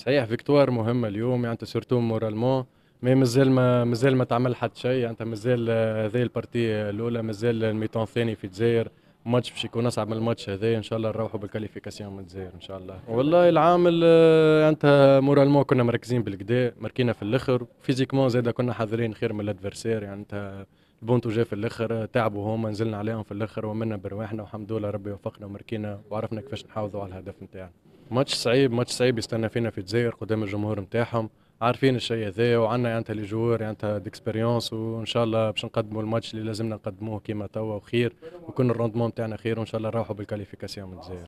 صحيح فيكتوار مهمة اليوم يعني انت سيرتو مورالمون مي مازال ما مازال ما تعمل حد شيء يعني انت مازال آه، هذه البارتي الاولى مازال الميتون الثاني في الجزائر ماتش باش يكون اصعب من الماتش هذا ان شاء الله نروحوا بالكاليفيكاسيون من الجزائر ان شاء الله والله العامل آه، يعني انت مورالمون كنا مركزين بالكدا ماركينا في الاخر فيزيكمون زاد كنا حاضرين خير من الادفرسير يعني انت البونتو جا في الاخر آه، تعبوا هما نزلنا عليهم في الاخر ومنا برواحنا والحمد لله ربي وفقنا ومركينا وعرفنا كيفاش نحافظوا على الهدف نتاعنا ماتش صعيب ماتش صعيب يستنى فينا في الجزائر قدام الجمهور نتاعهم عارفين الشيء هذا وعندنا يعني لي جوار يعني ديكسبيريونس وان شاء الله باش نقدموا الماتش اللي لازمنا نقدموه كيما توا وخير ويكون الروندمون تاعنا خير وان شاء الله نروحوا بالكاليفيكاسيون من الجزائر